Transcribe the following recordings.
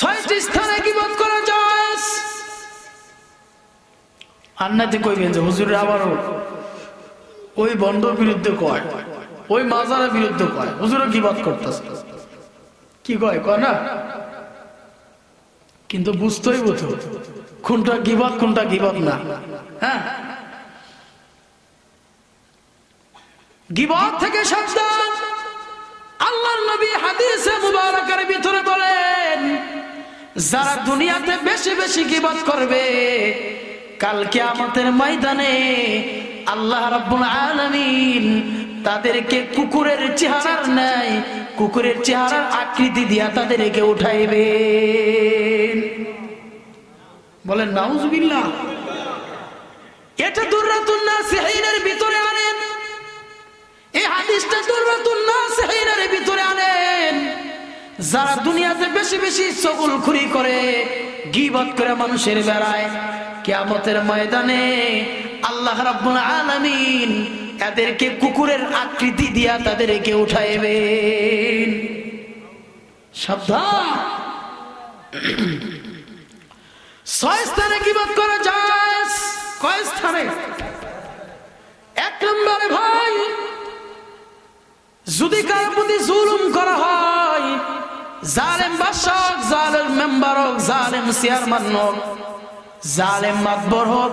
ছয়টি স্থানে গিবত করা কইবেন যে হুজুর আবারও ওই বন্ধর বিরুদ্ধে কয় ওই মাজারের বিরুদ্ধে কয় করতেছে কি কয় কয় না কিন্তু বুঝতেই বুঝো কোনটা গিবত কোনটা না হ্যাঁ থেকে সাবধান আল্লাহর নবী হাদিসে মুবারকের ভিতরে বলেন যারা দুনিয়াতে বেশি বেশি গিবত করবে কালকে আমাদের ময়দানে আল্লাহ রাব্বুল আলামিন তাদেরকে কুকুরের চেহারার নাই কুকুরের চেহারার আকৃতি দিয়া তাদেরকে উঠাইবে বলেন নাউজুবিল্লাহ এটা দুর্রাতুন নাসিহিনের ভিতরে আনেন এই হাদিসটা দুর্রাতুন নাসিহিনের ভিতরে যারা দুনিয়াতে বেশি বেশি সকল খুরি করে গিবত করে মানুষের বেড়ায় কেমতের ময়দানে আল্লাহ রাব্বুল আলামিন এদেরকে কুকুরের আকৃতি দিয়া তাদেরকে উঠাইবে যদি কার প্রতি জুলুম করা হয় জালেম বাসক জালেম মেম্বার হোক জালেম চেয়ারম্যান হোক জালেম মাতবর হোক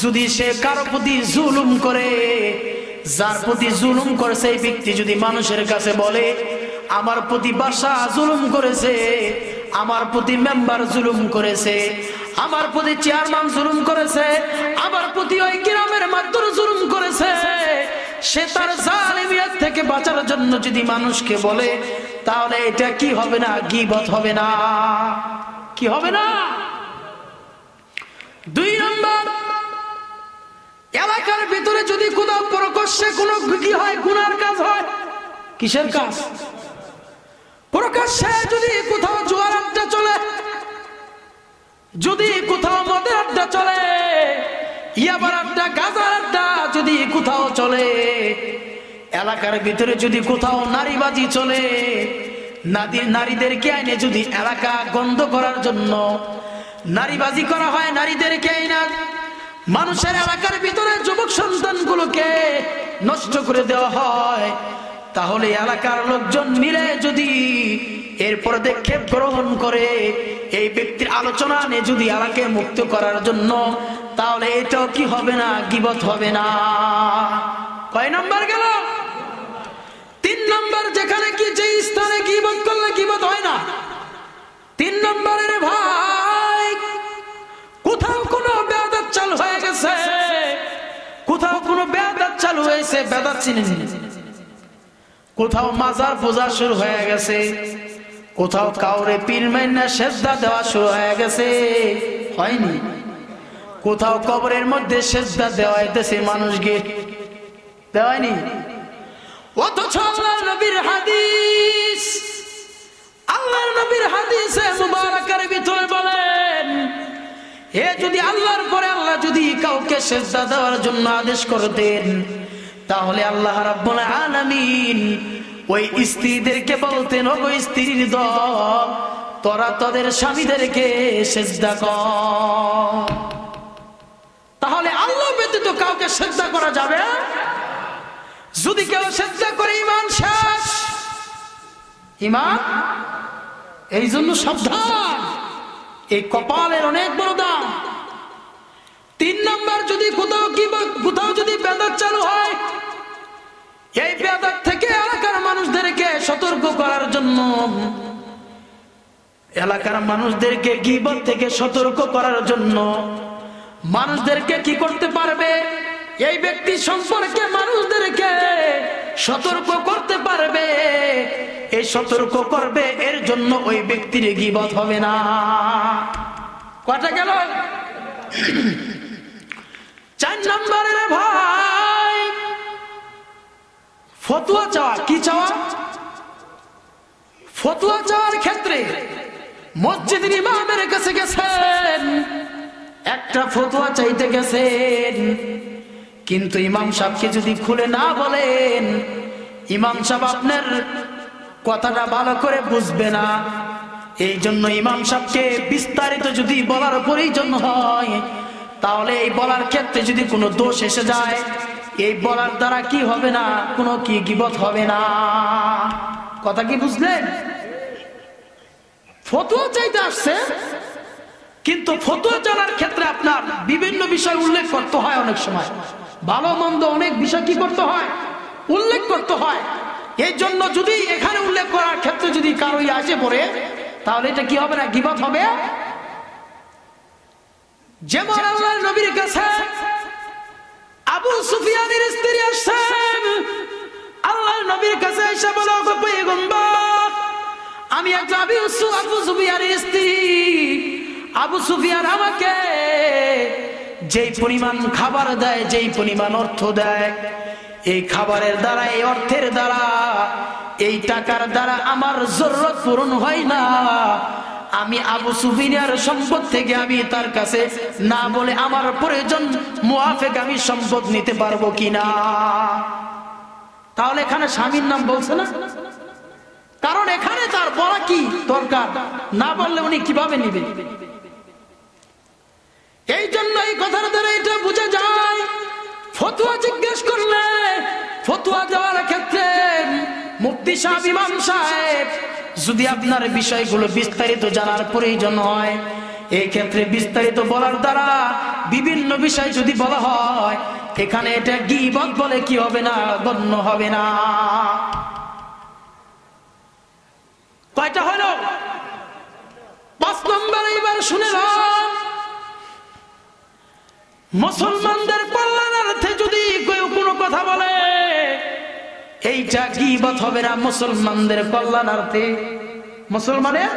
যদি সে কারো প্রতি জুলুম করে যার প্রতি জুলুম করেছে এই ব্যক্তি যদি মানুষের কাছে বলে আমার প্রতি বাসা জুলুম করেছে আমার প্রতি মেম্বার জুলুম করেছে আমার প্রতি চেয়ারম্যান জুলুম করেছে আমার প্রতি ওই গ্রামের মাত্র জুলুম করেছে সে তার জালেমিয়ার থেকে বাঁচার জন্য যদি মানুষকে বলে তাহলে এটা কি হবে না গিবত হবে না কি হবে না দুই নম্বর এলাকার ভিতরে যদি কোথাও প্রকাশ্যে কোনো কি হয় গুনার কাজ হয় কিসের কাজ প্রকাশ্যে যদি কোথাও জোয়ার আড্ডা চলে যদি কোথাও মদের আড্ডা চলে ইয়াবার আড্ডা গাজার আড্ডা যদি কোথাও চলে এলাকার ভিতরে যদি কোথাও নারীবাজি চলে নারীদেরকে আইনে যদি এলাকা গন্ধ করার জন্য নারীবাজি করা হয় নারীদেরকে আইনা মানুষের এলাকার ভিতরে যুবক সন্তানগুলোকে নষ্ট করে দেওয়া হয় তাহলে এলাকার লোকজন মিলে যদি এর পদক্ষেপ গ্রহণ করে এই ব্যক্তির আলোচনা নিয়ে যদি এলাকে মুক্ত করার জন্য তাহলে এটাও কি হবে না গিবত হবে না কয় নম্বর গেল নম্বর যেখানে কি যে স্থানে কিবত করলে কিবত হয় না তিন নম্বরের ভাই কোথাও কোনো বেদাত চালু হয়ে গেছে কোথাও কোনো বেদাত চালু হয়েছে বেদাত চিনে কোথাও মাজার পূজা শুরু হয়ে গেছে কোথাও কাউরে পীর মাইনা সেজদা দেওয়া শুরু হয়ে গেছে হয়নি কোথাও কবরের মধ্যে সেজদা দেওয়া হইতেছে মানুষকে দেওয়ায়নি অথচ আল্লাহ নবীর হাদিস আল্লাহর নবীর হাদিসে মুবারাকের ভিতরে বলেন হে যদি আল্লাহর পরে আল্লাহ যদি কাউকে সেজদা দেওয়ার জন্য আদেশ করতেন তাহলে আল্লাহ রাব্বুল আলামিন ওই স্ত্রীদেরকে বলতেন ওগো স্ত্রীর দ তোরা তোদের স্বামীদেরকে সেজদা কর তাহলে আল্লাহ ব্যতীত কাউকে সেজদা করা যাবে যদি কেউ সেজদা করে ইমান শেষ ইমান এই জন্য সাবধান এই কপালের অনেক বড় দাম তিন নম্বর যদি কোথাও কি কোথাও যদি বেদার চালু হয় এই বেদার থেকে এলাকার মানুষদেরকে সতর্ক করার জন্য এলাকার মানুষদেরকে গিবত থেকে সতর্ক করার জন্য মানুষদেরকে কি করতে পারবে এই ব্যক্তি সম্পর্কে মানুষদেরকে সতর্ক করতে পারবে এই সতর্ক করবে এর জন্য ওই ব্যক্তির গিবত হবে না কথা গেল চার নম্বরের ভাই ফতুয়া চাওয়া কি চাওয়া ফতুয়া চাওয়ার ক্ষেত্রে মসজিদ ইমামের কাছে গেছেন একটা ফতুয়া চাইতে গেছেন কিন্তু ইমাম সাহকে যদি খুলে না বলেন ইমাম সাহ আপনার কথাটা ভালো করে বুঝবে না এই জন্য ইমাম সাহকে বিস্তারিত যদি বলার প্রয়োজন হয় তাহলে এই বলার ক্ষেত্রে যদি কোনো দোষ এসে যায় এই বলার দ্বারা কি হবে না কোনো কি গিবত হবে না কথা কি বুঝলেন ফতুয়া চাইতে আসছে কিন্তু ফতুয়া জানার ক্ষেত্রে আপনার বিভিন্ন বিষয় উল্লেখ করতে হয় অনেক সময় ভালো মন্দ অনেক বিষয় কি করতে হয় উল্লেখ করতে হয় এই জন্য যদি এখানে উল্লেখ করার ক্ষেত্রে যদি কারোই আসে পড়ে তাহলে এটা কি হবে না গিবাত হবে আবু সুফিয়ানের স্ত্রী নবীর কাছে এসে বলো পেগম্বর আমি একজন আবু সুফিয়ানের স্ত্রী আবু সুফিয়ান আমাকে যেই পরিমাণ খাবার দেয় যেই পরিমাণ অর্থ দেয় এই খাবারের দ্বারা এই অর্থের দ্বারা এই টাকার দ্বারা আমার জরুরত পূরণ হয় না আমি আবু সুফিনিয়ার সম্পদ থেকে আমি তার কাছে না বলে আমার প্রয়োজন মুহাফেক আমি সম্পদ নিতে পারবো কিনা তাহলে এখানে স্বামীর নাম বলছে না কারণ এখানে তার বলা কি দরকার না বললে উনি কিভাবে নিবে এই জন্য এই কথার দ্বারা এটা বুঝে যায় ফতুয়া জিজ্ঞেস করলে ফতুয়া দেওয়ার ক্ষেত্রে মুক্তি সাহেব ইমাম সাহেব যদি আপনার বিষয়গুলো বিস্তারিত জানার প্রয়োজন হয় এই ক্ষেত্রে বিস্তারিত বলার দ্বারা বিভিন্ন বিষয় যদি বলা হয় এখানে এটা গিবত বলে কি হবে না গণ্য হবে না কয়টা হলো পাঁচ নম্বর এইবার শুনে রাখ মুসলমানদের কল্যাণার্থে যদি কেউ কোনো কথা বলে এইটা কি হবে না মুসলমানদের কল্যাণার্থে মুসলমানের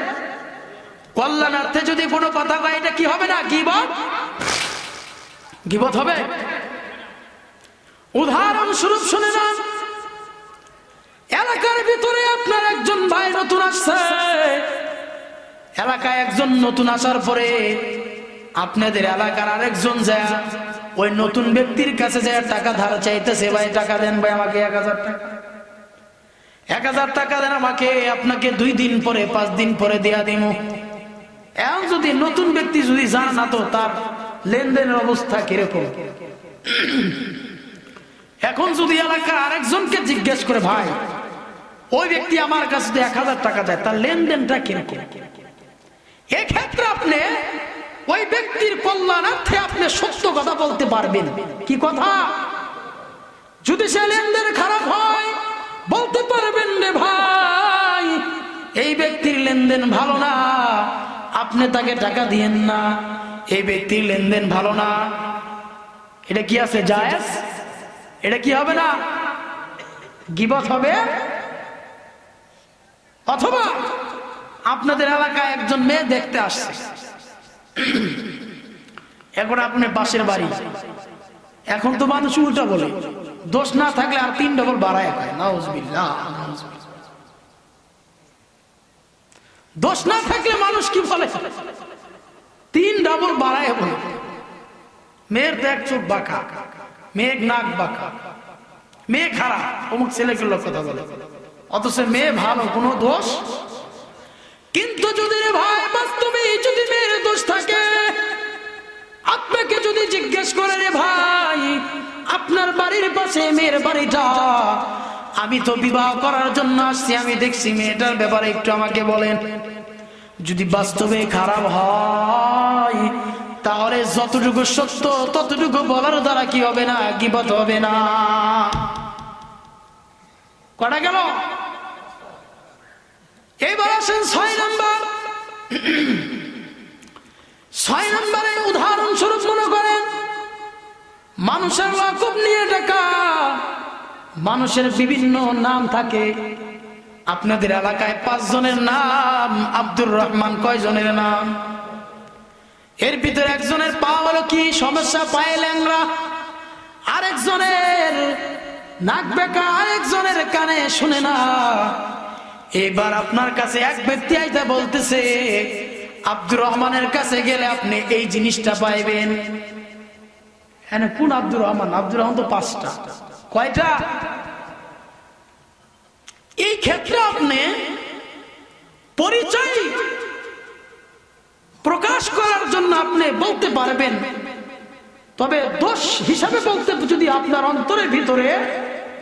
কল্যাণার্থে যদি কোনো কথা কয় এটা কি হবে না গিবত গিবত হবে উদাহরণস্বরূপ শুনে নেন এলাকার ভিতরে আপনার একজন ভাই নতুন আসছে এলাকায় একজন নতুন আসার পরে আপনাদের এলাকার আরেকজন যায় ওই নতুন ব্যক্তির কাছে যায় টাকা ধার চাইতেছে ভাই টাকা দেন ভাই আমাকে এক হাজার টাকা এক হাজার টাকা দেন আমাকে আপনাকে দুই দিন পরে পাঁচ দিন পরে দেয়া দিব এখন যদি নতুন ব্যক্তি যদি যান না তো তার লেনদেনের অবস্থা কিরকম এখন যদি এলাকার আরেকজনকে জিজ্ঞেস করে ভাই ওই ব্যক্তি আমার কাছে এক হাজার টাকা দেয় তার লেনদেনটা কিরকম এক্ষেত্রে আপনি ওই ব্যক্তির কল্যাণার্থে আপনি সত্য কথা বলতে পারবেন কি কথা যদি সে লেনদেন খারাপ হয় বলতে পারবেন রে ভাই এই ব্যক্তির লেনদেন ভালো না আপনি তাকে টাকা দিয়েন না এই ব্যক্তির লেনদেন ভালো না এটা কি আছে জায়েজ এটা কি হবে না গিবত হবে অথবা আপনাদের এলাকায় একজন মেয়ে দেখতে আসছে এখন আপনি বাসের বাড়ি এখন তো মানুষ উল্টা বলে দোষ না থাকলে আর তিন ডবল বাড়ায় দোষ না থাকলে মানুষ কি বলে তিন ডবল বাড়ায় বলে মেয়ের তো এক চোখ বাঁকা মেঘ নাক বাঁকা মেয়ে খারাপ অমুক ছেলেগুলোর কথা বলে অথচ মেয়ে ভালো কোনো দোষ কিন্তু যদি রে ভাই বাস্তবে যদি মেয়ের দোষ থাকে আপনাকে যদি জিজ্ঞেস করে রে ভাই আপনার বাড়ির পাশে মেয়ের বাড়িটা আমি তো বিবাহ করার জন্য আসছি আমি দেখছি মেয়েটার ব্যাপারে একটু আমাকে বলেন যদি বাস্তবে খারাপ হয় তাহলে যতটুকু সত্য ততটুকু বলার দ্বারা কি হবে না কি হবে না কটা গেল এবার আসেন ছয় নম্বর ছয় নাম্বারের উদাহরণস্বরূপ মনে করেন মানুষের ওয়াকুব নিয়ে ডাকা মানুষের বিভিন্ন নাম থাকে আপনাদের এলাকায় পাঁচজনের নাম আব্দুর রহমান কয়জনের নাম এর ভিতরে একজনের পা হলো কি সমস্যা পায় ল্যাংরা আরেকজনের নাক বেকা আরেকজনের কানে শুনে না এবার আপনার কাছে এক ব্যক্তি আইতা বলতেছে আব্দুর রহমানের কাছে গেলে আপনি এই জিনিসটা পাইবেন হ্যাঁ কোন আব্দুর রহমান আব্দুর রহমান তো পাঁচটা কয়টা এই ক্ষেত্রে আপনি পরিচয় প্রকাশ করার জন্য আপনি বলতে পারবেন তবে দোষ হিসাবে বলতে যদি আপনার অন্তরের ভিতরে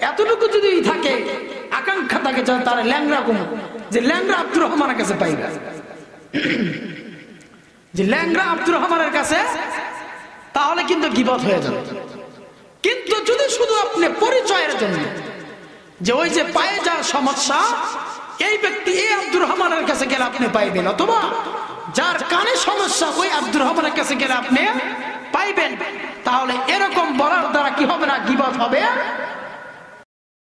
এতটুকু যদি থাকে আকাঙ্ক্ষা থাকে তার ল্যাংরা কমু যে ল্যাংরা আব্দুর রহমানের কাছে পাইবে যে ল্যাংরা আব্দুর রহমানের কাছে তাহলে কিন্তু গিবত হয়ে যাবে কিন্তু যদি শুধু আপনি পরিচয়ের জন্য যে ওই যে পায়ে যার সমস্যা এই ব্যক্তি এই আব্দুর রহমানের কাছে গেলে আপনি পাইবেন অথবা যার কানে সমস্যা ওই আব্দুর রহমানের কাছে গেলে আপনি পাইবেন তাহলে এরকম বলার দ্বারা কি হবে না গিবত হবে